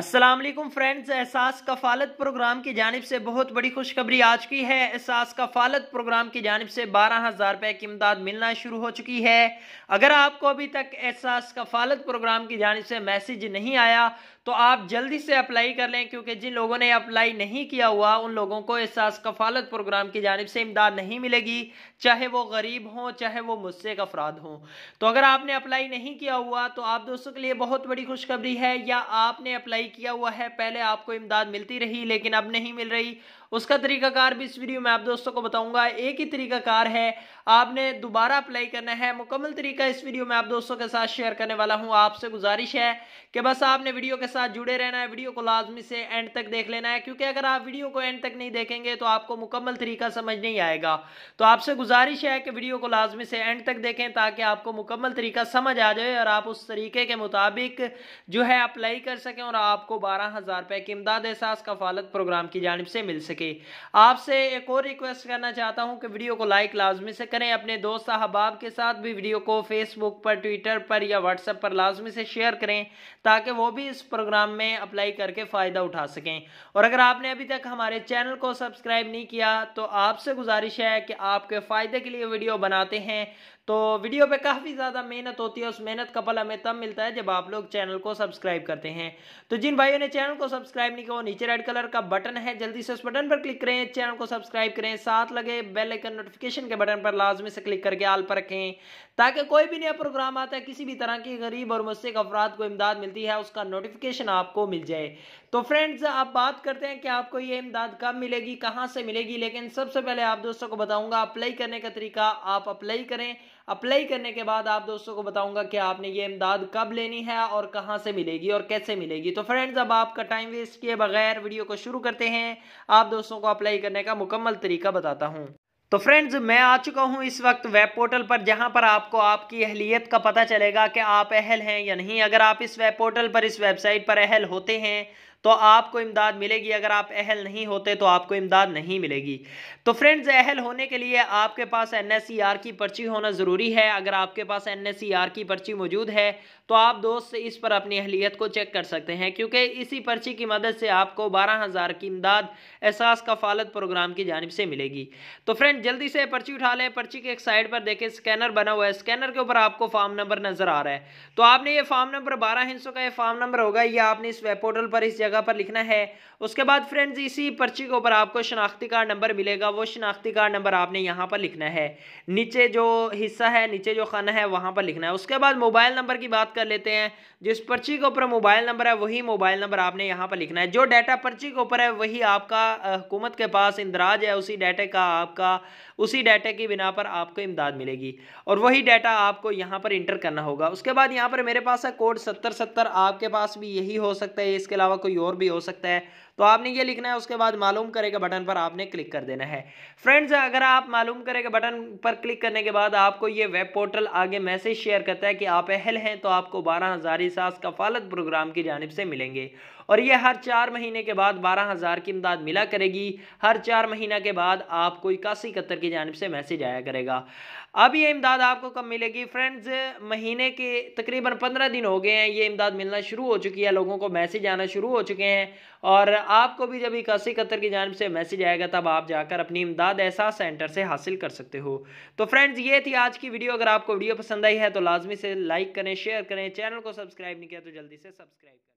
السلام علیکم فرینڈز احساس کفالت پروگرام کی جانب سے بہت بڑی خوشخبری آج کی ہے احساس کفالت پروگرام کی جانب سے بارہ ہزار روپے کی امداد ملنا شروع ہو چکی ہے اگر آپ کو ابھی تک احساس کفالت پروگرام کی جانب سے میسیج نہیں آیا تو آپ جلدی سے اپلائی کر لیں کیونکہ جن لوگوں نے اپلائی نہیں کیا ہوا ان لوگوں کو احساس کفالت پروگرام کی جانب سے امداد نہیں ملے گی چاہے وہ غریب ہوں چاہے وہ مستق افراد ہوں تو اگر آپ نے اپلائی نہیں کیا ہوا تو آپ دوستوں کے لیے بہت بڑی خوشخبری ہے یا آپ نے اپلائی کیا ہوا ہے پہلے آپ کو امداد ملتی رہی لیکن اب نہیں مل رہی اس کا طریقہ کار بھی اس ویڈیو میں آپ دوستوں کو بتاؤں گا ایک ہی طریقہ کار ہے آپ نے دوبارہ اپلائی کرنا ہے مکمل طریقہ اس ویڈیو میں آپ دوستوں کے ساتھ شیئر کرنے والا ہوں آپ سے گزارش ہے کہ بس آپ نے ویڈیو کے ساتھ جڑے رہنا ہے ویڈیو کو لازمی سے اینڈ تک دیکھ لینا ہے کیونکہ اگر آپ ویڈیو کو اینڈ تک نہیں دیکھیں گے تو آپ کو مکمل طریقہ سمجھ نہیں آئے گا تو آپ سے گزارش ہے کہ ویڈیو کو لازمی سے اینڈ تک دیکھیں تاکہ آپ کو مکمل طریقہ سمجھ آ جائے اور آپ اس طریقے کے مطابق جو ہے اپلائی کر سکیں اور آپ کو بارہ ہزار روپے کی امداد احساس کفالت پروگرام کی جانب سے مل سکے کی آپ سے ایک اور ریکویسٹ کرنا چاہتا ہوں کہ ویڈیو کو لائک لازمی سے کریں اپنے دوست احباب کے ساتھ بھی ویڈیو کو فیس بک پر ٹویٹر پر یا واٹس اپ پر لازمی سے شیئر کریں تاکہ وہ بھی اس پروگرام میں اپلائی کر کے فائدہ اٹھا سکیں اور اگر آپ نے ابھی تک ہمارے چینل کو سبسکرائب نہیں کیا تو آپ سے گزارش ہے کہ آپ کے فائدے کے لیے ویڈیو بناتے ہیں تو ویڈیو پہ کافی زیادہ محنت ہوتی ہے اس محنت کا پل ہمیں تب ملتا ہے جب آپ لوگ چینل کو سبسکرائب کرتے ہیں تو جن بھائیوں نے چینل کو سبسکرائب نہیں کیا وہ نیچے ریڈ کلر کا بٹن ہے جلدی سے اس بٹن بٹن پر کلک کریں چینل کو سبسکرائب کریں ساتھ لگے بیل ایکن نوٹفکیشن کے بٹن پر لازمی سے کلک کر کے آل پر رکھیں تاکہ کوئی بھی نیا پروگرام آتا ہے کسی بھی طرح کی غریب اور مستق افراد کو امداد ملتی ہے اس کا نوٹفکیشن آپ کو مل جائے تو فرینڈز آپ بات کرتے ہیں کہ آپ کو یہ امداد کب ملے گی کہاں سے ملے گی لیکن سب سے پہلے آپ دوستوں کو بتاؤں گا اپلائی کرنے کا طریقہ آپ اپلائی کریں اپلائی کرنے کے بعد آپ دوستوں کو بتاؤں گا کہ آپ نے یہ امداد کب لینی ہے اور کہاں سے ملے گی اور کیسے ملے گی تو فرینڈز اب آپ کا ٹائم ویسٹ کیے بغیر ویڈیو کو شروع کرتے ہیں آپ دوستوں کو اپلائی کرنے کا مکمل طریقہ بتاتا ہوں تو فرینڈز میں آ چکا ہوں اس وقت ویب پورٹل پر جہاں پر آپ کو آپ کی اہلیت کا پتہ چلے گا کہ آپ اہل ہیں یا نہیں اگر آپ اس ویب پورٹل پر اس ویب سائٹ پر اہل ہوتے ہیں تو آپ کو امداد ملے گی اگر آپ اہل نہیں ہوتے تو آپ کو امداد نہیں ملے گی تو فرینڈز اہل ہونے کے لیے آپ کے پاس این ایس سی آر کی پرچی ہونا ضروری ہے اگر آپ کے پاس این ایس سی آر کی پرچی موجود ہے تو آپ دوست سے اس پر اپنی اہلیت کو چیک کر سکتے ہیں کیونکہ اسی پرچی کی مدد سے آپ کو بارہ ہزار کی امداد احساس کفالت پروگرام کی جانب سے ملے گی تو فرینڈ جلدی سے پرچی اٹھا لیں پرچی کے ایک سائڈ پر دیکھیں سکینر بنا ہوا ہے سکینر کے اوپر آپ کو فارم نمبر نظر آ رہا ہے تو آپ نے یہ فارم نمبر بارہ ہندسوں کا یہ فارم نمبر ہوگا یا آپ نے اس ویب پورٹل پر اس جگہ جگہ پر لکھنا ہے اس کے بعد فرنڈز اسی پرچی کے اوپر آپ کو شناختی کار نمبر ملے گا وہ شناختی کار نمبر آپ نے یہاں پر لکھنا ہے نیچے جو حصہ ہے نیچے جو خانہ ہے وہاں پر لکھنا ہے اس کے بعد موبائل نمبر کی بات کر لیتے ہیں جس پرچی کے اوپر موبائل نمبر ہے وہی موبائل نمبر آپ نے یہاں پر لکھنا ہے جو ڈیٹا پرچی کے اوپر ہے وہی آپ کا حکومت کے پاس اندراج ہے اسی ڈیٹے کا آپ کا اسی ڈیٹے کی بنا پر آپ کو امداد ملے گی اور وہی ڈیٹا آپ کو یہاں پر انٹر کرنا ہوگا اس کے بعد یہاں پر میرے پاس ہے کوڈ ستر ستر آپ کے پاس بھی یہی ہو سکتا ہے اس کے علاوہ کوئی اور بھی ہو سکتا ہے تو آپ نے یہ لکھنا ہے اس کے بعد معلوم کرے کے بٹن پر آپ نے کلک کر دینا ہے فرنڈز اگر آپ معلوم کرے کے بٹن پر کلک کرنے کے بعد آپ کو یہ ویب پورٹل آگے میسیج شیئر کرتا ہے کہ آپ اہل ہیں تو آپ کو بارہ ہزاری ساس کفالت پروگرام کی جانب سے ملیں گے اور یہ ہر چار مہینے کے بعد بارہ ہزار کی امداد ملا کرے گی ہر چار مہینہ کے بعد آپ کو اکاسی کتر کی جانب سے میسیج آیا کرے گا اب یہ امداد آپ کو کم ملے گی فرنڈز مہینے کے تقریباً پندرہ دن ہو گئے ہیں یہ امداد ملنا شروع ہو چکی ہے لوگوں کو میسیج آنا شروع ہو چ چکے ہیں اور آپ کو بھی جب اکاسی قطر کی جانب سے میسج آئے گا تب آپ جا کر اپنی امداد ایسا سینٹر سے حاصل کر سکتے ہو تو فرینڈز یہ تھی آج کی ویڈیو اگر آپ کو ویڈیو پسند آئی ہے تو لازمی سے لائک کریں شیئر کریں چینل کو سبسکرائب نہیں کیا تو جلدی سے سبسکرائب کریں